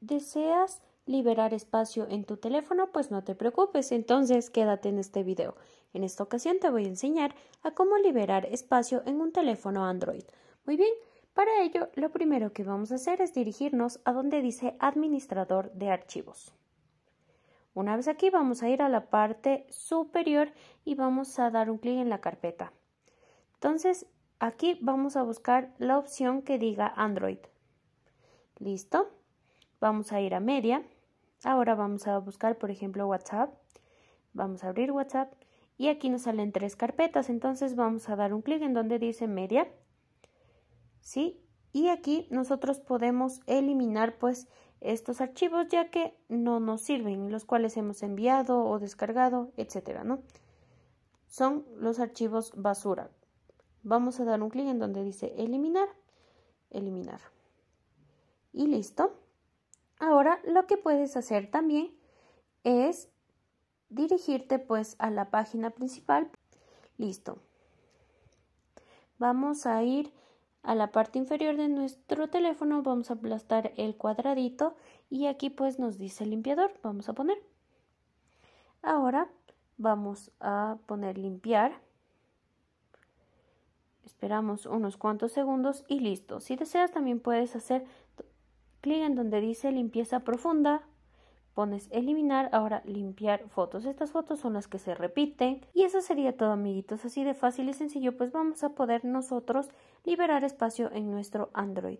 deseas liberar espacio en tu teléfono, pues no te preocupes, entonces quédate en este video. En esta ocasión te voy a enseñar a cómo liberar espacio en un teléfono Android. Muy bien, para ello lo primero que vamos a hacer es dirigirnos a donde dice administrador de archivos. Una vez aquí vamos a ir a la parte superior y vamos a dar un clic en la carpeta. Entonces aquí vamos a buscar la opción que diga Android. Listo. Vamos a ir a media. Ahora vamos a buscar, por ejemplo, WhatsApp. Vamos a abrir WhatsApp y aquí nos salen tres carpetas. Entonces vamos a dar un clic en donde dice media. ¿Sí? Y aquí nosotros podemos eliminar pues estos archivos ya que no nos sirven, los cuales hemos enviado o descargado, etcétera, ¿no? Son los archivos basura. Vamos a dar un clic en donde dice eliminar, eliminar. Y listo. Ahora lo que puedes hacer también es dirigirte pues a la página principal. Listo. Vamos a ir a la parte inferior de nuestro teléfono, vamos a aplastar el cuadradito y aquí pues nos dice limpiador, vamos a poner. Ahora vamos a poner limpiar. Esperamos unos cuantos segundos y listo. Si deseas también puedes hacer clic en donde dice limpieza profunda, pones eliminar, ahora limpiar fotos. Estas fotos son las que se repiten. Y eso sería todo amiguitos, así de fácil y sencillo, pues vamos a poder nosotros liberar espacio en nuestro Android.